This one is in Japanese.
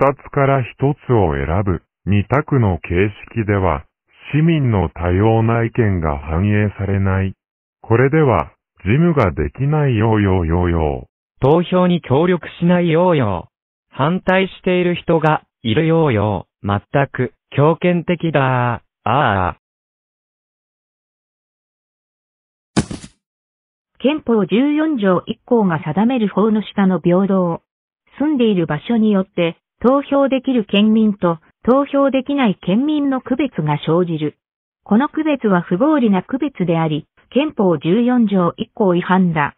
二つから一つを選ぶ、二択の形式では、市民の多様な意見が反映されない。これでは、事務ができないようようようよう。投票に協力しないようよう。反対している人がいるようよう。まったく、強権的だああ。憲法14条1項が定める法の下の平等。住んでいる場所によって投票できる県民と投票できない県民の区別が生じる。この区別は不合理な区別であり、憲法14条1項違反だ。